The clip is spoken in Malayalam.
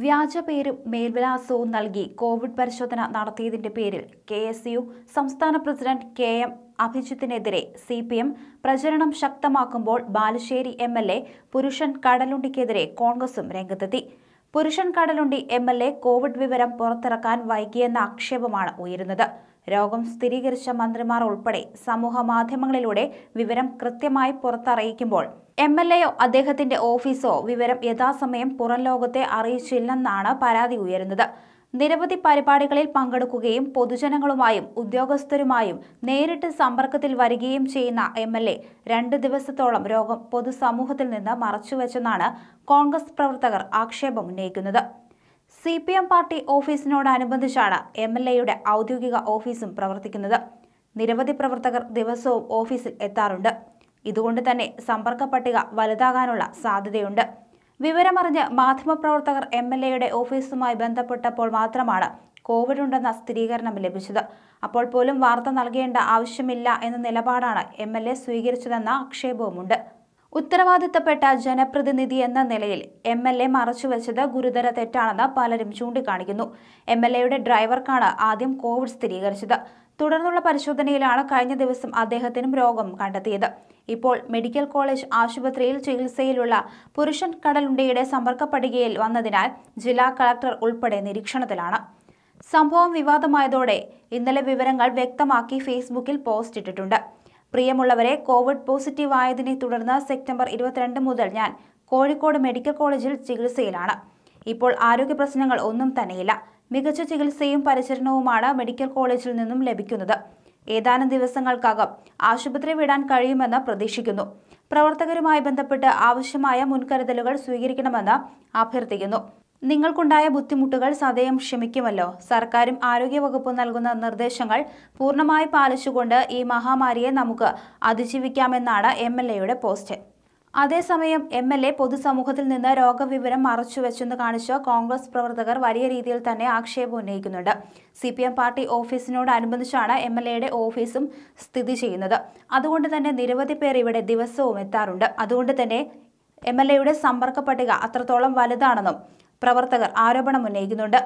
വ്യാജ പേരും മേൽവിലാസവും നൽകി കോവിഡ് പരിശോധന നടത്തിയതിന്റെ പേരിൽ കെ എസ് യു സംസ്ഥാന പ്രസിഡന്റ് കെ എം അഭിജിത്തിനെതിരെ സി പി എം പ്രചരണം ശക്തമാക്കുമ്പോൾ Balussery M L A Purushan കടലുണ്ടിക്കെതിരെ കോൺഗ്രസും രംഗത്തെത്തി Purushan Kadalundi M L A Covid വിവരം പുറത്തിറക്കാൻ വൈകിയെന്ന ആക്ഷേപമാണ് ഉയരുന്നത് രോഗം സ്ഥിരീകരിച്ച മന്ത്രിമാർ ഉൾപ്പെടെ സമൂഹ മാധ്യമങ്ങളിലൂടെ വിവരം കൃത്യമായി പുറത്തറിയിക്കുമ്പോൾ എം എൽ എയോ അദ്ദേഹത്തിന്റെ ഓഫീസോ വിവരം യഥാസമയം പുറം ലോകത്തെ അറിയിച്ചില്ലെന്നാണ് പരാതി ഉയരുന്നത് നിരവധി പരിപാടികളിൽ പങ്കെടുക്കുകയും പൊതുജനങ്ങളുമായും ഉദ്യോഗസ്ഥരുമായും നേരിട്ട് സമ്പർക്കത്തിൽ വരികയും ചെയ്യുന്ന എം എൽ എ രണ്ട് ദിവസത്തോളം രോഗം പൊതുസമൂഹത്തിൽ നിന്ന് മറച്ചുവെച്ചെന്നാണ് കോൺഗ്രസ് പ്രവർത്തകർ ഉന്നയിക്കുന്നത് സി പി എം പാർട്ടി ഓഫീസിനോടനുബന്ധിച്ചാണ് എം എൽ എയുടെ ഔദ്യോഗിക ഓഫീസും പ്രവർത്തിക്കുന്നത് നിരവധി പ്രവർത്തകർ ദിവസവും ഓഫീസിൽ എത്താറുണ്ട് ഇതുകൊണ്ട് തന്നെ സമ്പർക്ക പട്ടിക വലുതാകാനുള്ള സാധ്യതയുണ്ട് വിവരമറിഞ്ഞ് മാധ്യമപ്രവർത്തകർ എം എൽ എയുടെ ഓഫീസുമായി ബന്ധപ്പെട്ടപ്പോൾ മാത്രമാണ് കോവിഡ് ഉണ്ടെന്ന സ്ഥിരീകരണം ലഭിച്ചത് അപ്പോൾ പോലും വാർത്ത നൽകേണ്ട ആവശ്യമില്ല എന്ന നിലപാടാണ് എം എൽ എ സ്വീകരിച്ചതെന്ന ആക്ഷേപവുമുണ്ട് ഉത്തരവാദിത്തപ്പെട്ട ജനപ്രതിനിധി എന്ന നിലയിൽ എം എൽ എ മറച്ചുവെച്ചത് ഗുരുതര തെറ്റാണെന്ന് പലരും ചൂണ്ടിക്കാണിക്കുന്നു എം എൽ എയുടെ ഡ്രൈവർക്കാണ് ആദ്യം കോവിഡ് സ്ഥിരീകരിച്ചത് തുടർന്നുള്ള പരിശോധനയിലാണ് കഴിഞ്ഞ ദിവസം അദ്ദേഹത്തിനും രോഗം കണ്ടെത്തിയത് ഇപ്പോൾ മെഡിക്കൽ കോളേജ് ആശുപത്രിയിൽ ചികിത്സയിലുള്ള പുരുഷൻ കടലുണ്ടയുടെ സമ്പർക്കപ്പടികയിൽ വന്നതിനാൽ ജില്ലാ കളക്ടർ ഉൾപ്പെടെ നിരീക്ഷണത്തിലാണ് സംഭവം വിവാദമായതോടെ ഇന്നലെ വിവരങ്ങൾ വ്യക്തമാക്കി ഫേസ്ബുക്കിൽ പോസ്റ്റ് ഇട്ടിട്ടുണ്ട് പ്രിയമുള്ളവരെ കോവിഡ് പോസിറ്റീവ് ആയതിനെ തുടർന്ന് സെപ്റ്റംബർ ഇരുപത്തിരണ്ട് മുതൽ ഞാൻ കോഴിക്കോട് മെഡിക്കൽ കോളേജിൽ ചികിത്സയിലാണ് ഇപ്പോൾ ആരോഗ്യ പ്രശ്നങ്ങൾ ഒന്നും തന്നെയില്ല മികച്ച ചികിത്സയും പരിചരണവുമാണ് മെഡിക്കൽ കോളേജിൽ നിന്നും ലഭിക്കുന്നത് ഏതാനും ദിവസങ്ങൾക്കകം ആശുപത്രി വിടാൻ കഴിയുമെന്ന് പ്രതീക്ഷിക്കുന്നു പ്രവർത്തകരുമായി ബന്ധപ്പെട്ട് ആവശ്യമായ മുൻകരുതലുകൾ സ്വീകരിക്കണമെന്ന് അഭ്യർത്ഥിക്കുന്നു നിങ്ങൾക്കുണ്ടായ ബുദ്ധിമുട്ടുകൾ സദയം ക്ഷമിക്കുമല്ലോ സർക്കാരും ആരോഗ്യവകുപ്പും നൽകുന്ന നിർദ്ദേശങ്ങൾ പൂർണ്ണമായി പാലിച്ചുകൊണ്ട് ഈ മഹാമാരിയെ നമുക്ക് അതിജീവിക്കാമെന്നാണ് എം എൽ എയുടെ പോസ്റ്റ് അതേസമയം എം എൽ എ പൊതുസമൂഹത്തിൽ നിന്ന് രോഗവിവരം മറച്ചുവെച്ചെന്ന് കാണിച്ച് കോൺഗ്രസ് പ്രവർത്തകർ വലിയ രീതിയിൽ തന്നെ ആക്ഷേപം ഉന്നയിക്കുന്നുണ്ട് സി പി എം പാർട്ടി ഓഫീസിനോടനുബന്ധിച്ചാണ് എം എൽ എയുടെ ഓഫീസും സ്ഥിതി ചെയ്യുന്നത് അതുകൊണ്ട് തന്നെ നിരവധി പേർ ഇവിടെ ദിവസവും എത്താറുണ്ട് അതുകൊണ്ട് തന്നെ എം എൽ എയുടെ സമ്പർക്ക പട്ടിക അത്രത്തോളം വലുതാണെന്നും പ്രവർത്തകർ ആരോപണം ഉന്നയിക്കുന്നുണ്ട്